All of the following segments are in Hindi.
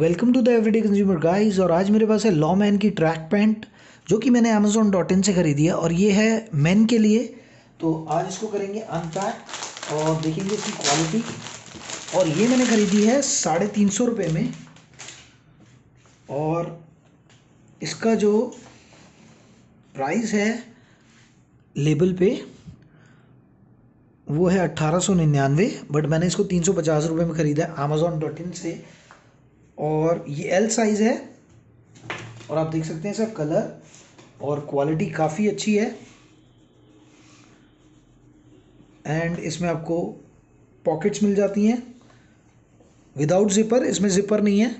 welcome to the everyday consumer guys और आज मेरे पास है लॉ मैन की ट्रैक पैंट जो कि मैंने अमेजोन डॉट इन से ख़रीदी है और ये है मैन के लिए तो आज इसको करेंगे अनपैक और देखेंगे इसकी क्वालिटी और ये मैंने ख़रीदी है साढ़े तीन सौ रुपये में और इसका जो प्राइस है लेबल पे वो है अट्ठारह सौ निन्यानवे बट मैंने इसको तीन सौ पचास रुपये में ख़रीदा है अमेज़ोन डॉट इन से और ये एल साइज़ है और आप देख सकते हैं सर कलर और क्वालिटी काफ़ी अच्छी है एंड इसमें आपको पॉकेट्स मिल जाती हैं विदाउट ज़िपर इसमें ज़िपर नहीं है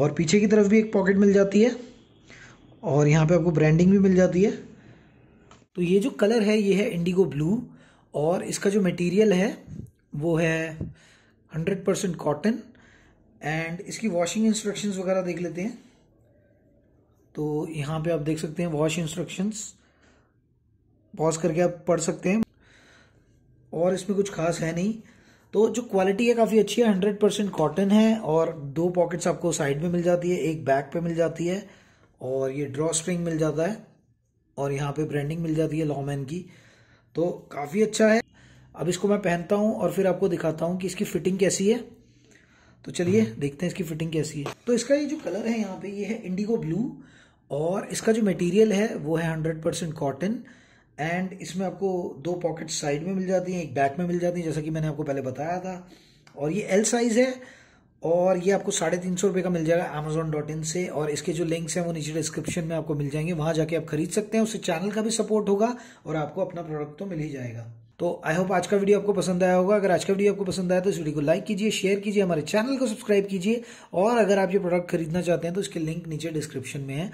और पीछे की तरफ भी एक पॉकेट मिल जाती है और यहाँ पे आपको ब्रांडिंग भी मिल जाती है तो ये जो कलर है ये है इंडिगो ब्लू और इसका जो मटेरियल है वो है हंड्रेड परसेंट कॉटन एंड इसकी वॉशिंग इंस्ट्रक्शंस वगैरह देख लेते हैं तो यहाँ पे आप देख सकते हैं वॉश इंस्ट्रक्शंस पॉज करके आप पढ़ सकते हैं और इसमें कुछ खास है नहीं तो जो क्वालिटी है काफ़ी अच्छी है हंड्रेड परसेंट कॉटन है और दो पॉकेट्स आपको साइड में मिल जाती है एक बैक पे मिल जाती है और ये ड्रॉ स्ट्रिंग मिल जाता है और यहाँ पे ब्रांडिंग मिल जाती है लॉमैन की तो काफ़ी अच्छा है अब इसको मैं पहनता हूँ और फिर आपको दिखाता हूँ कि इसकी फिटिंग कैसी है तो चलिए देखते हैं इसकी फिटिंग कैसी है तो इसका ये जो कलर है यहाँ पे ये है इंडिगो ब्लू और इसका जो मटेरियल है वो है हंड्रेड परसेंट कॉटन एंड इसमें आपको दो पॉकेट साइड में मिल जाती हैं एक बैक में मिल जाती है जैसा कि मैंने आपको पहले बताया था और ये एल साइज़ है और ये आपको साढ़े तीन सौ रुपये का मिल जाएगा अमेजोन डॉट इन से और इसके जो लिंक्स हैं वो नीचे डिस्क्रिप्शन में आपको मिल जाएंगे वहाँ जाके आप खरीद सकते हैं उससे चैनल का भी सपोर्ट होगा और आपको अपना प्रोडक्ट तो मिल ही जाएगा तो आई होप आज का वीडियो आपको पसंद आया होगा अगर आज का वीडियो आपको पसंद आया तो इस वीडियो को लाइक कीजिए शेयर कीजिए हमारे चैनल को सब्सक्राइब कीजिए और अगर आप ये प्रोडक्ट खरीदना चाहते हैं तो इसके लिंक नीचे डिस्क्रिप्शन में है